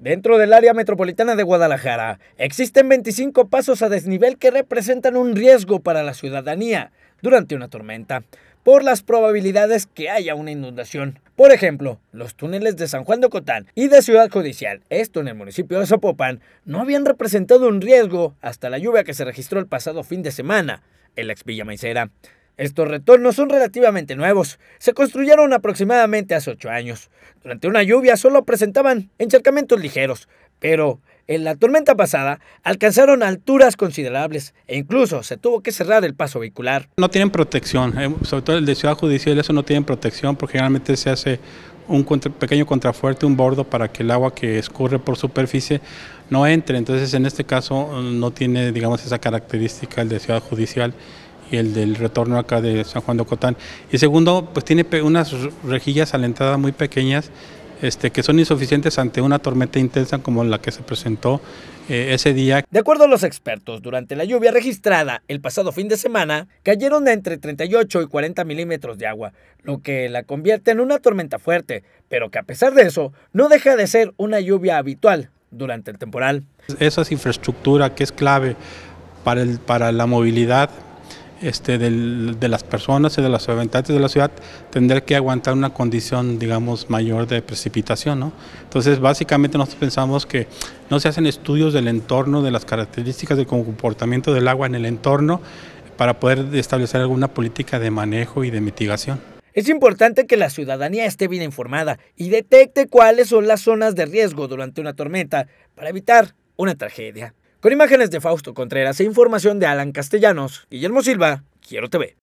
Dentro del área metropolitana de Guadalajara existen 25 pasos a desnivel que representan un riesgo para la ciudadanía durante una tormenta por las probabilidades que haya una inundación. Por ejemplo, los túneles de San Juan de Cotán y de Ciudad Judicial, esto en el municipio de Zapopan, no habían representado un riesgo hasta la lluvia que se registró el pasado fin de semana en la ex Villa Maicera. Estos retornos son relativamente nuevos. Se construyeron aproximadamente hace ocho años. Durante una lluvia solo presentaban encharcamientos ligeros, pero en la tormenta pasada alcanzaron alturas considerables e incluso se tuvo que cerrar el paso vehicular. No tienen protección, eh, sobre todo el de Ciudad Judicial, eso no tiene protección porque generalmente se hace un pequeño contrafuerte, un bordo para que el agua que escurre por superficie no entre. Entonces en este caso no tiene digamos esa característica el de Ciudad Judicial y el del retorno acá de San Juan de Ocotán. Y segundo, pues tiene unas rejillas alentadas la entrada muy pequeñas este, que son insuficientes ante una tormenta intensa como la que se presentó eh, ese día. De acuerdo a los expertos, durante la lluvia registrada el pasado fin de semana, cayeron entre 38 y 40 milímetros de agua, lo que la convierte en una tormenta fuerte, pero que a pesar de eso, no deja de ser una lluvia habitual durante el temporal. Esa es infraestructura que es clave para, el, para la movilidad este, de las personas y de los habitantes de la ciudad tendrá que aguantar una condición, digamos, mayor de precipitación. Entonces, básicamente nosotros pensamos que no se hacen estudios del entorno, de las características del comportamiento del agua en el entorno para poder establecer alguna política de manejo y de mitigación. Es importante que la ciudadanía esté bien informada y detecte cuáles son las zonas de riesgo durante una tormenta para evitar una tragedia. Con imágenes de Fausto Contreras e información de Alan Castellanos, Guillermo Silva, Quiero TV.